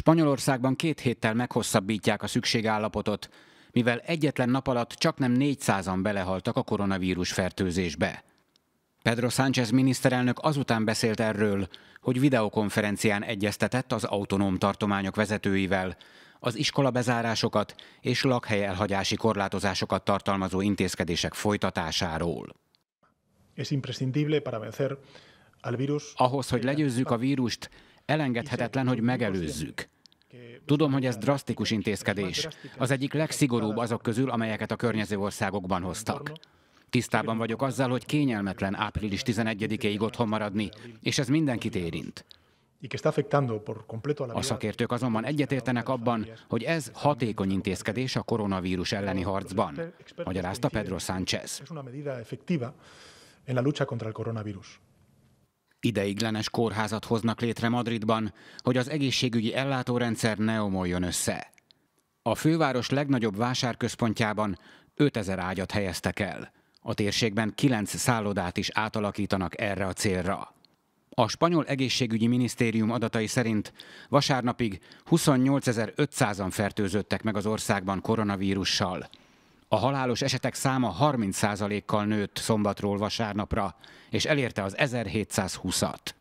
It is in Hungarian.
Spanyolországban két héttel meghosszabbítják a szükségállapotot, mivel egyetlen nap alatt csak nem 400-an belehaltak a koronavírus fertőzésbe. Pedro Sánchez miniszterelnök azután beszélt erről, hogy videokonferencián egyeztetett az autonóm tartományok vezetőivel, az iskola bezárásokat és lakhely elhagyási korlátozásokat tartalmazó intézkedések folytatásáról. Es imprescindible para vencer al virus. Ahhoz, hogy legyőzzük a vírust, Elengedhetetlen, hogy megelőzzük. Tudom, hogy ez drasztikus intézkedés. Az egyik legszigorúbb azok közül, amelyeket a környező országokban hoztak. Tisztában vagyok azzal, hogy kényelmetlen április 11-ig otthon maradni, és ez mindenkit érint. A szakértők azonban egyetértenek abban, hogy ez hatékony intézkedés a koronavírus elleni harcban, magyarázta Pedro Sánchez. Ideiglenes kórházat hoznak létre Madridban, hogy az egészségügyi ellátórendszer ne omoljon össze. A főváros legnagyobb vásárközpontjában 5000 ágyat helyeztek el. A térségben 9 szállodát is átalakítanak erre a célra. A spanyol egészségügyi minisztérium adatai szerint vasárnapig 28.500-an fertőzöttek meg az országban koronavírussal. A halálos esetek száma 30%-kal nőtt szombatról vasárnapra, és elérte az 1720-at.